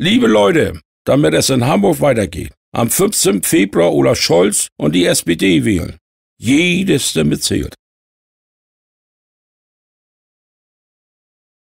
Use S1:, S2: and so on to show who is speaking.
S1: Liebe Leute, damit es in Hamburg weitergeht, am 15. Februar Olaf Scholz und die SPD wählen. Jedes damit zählt.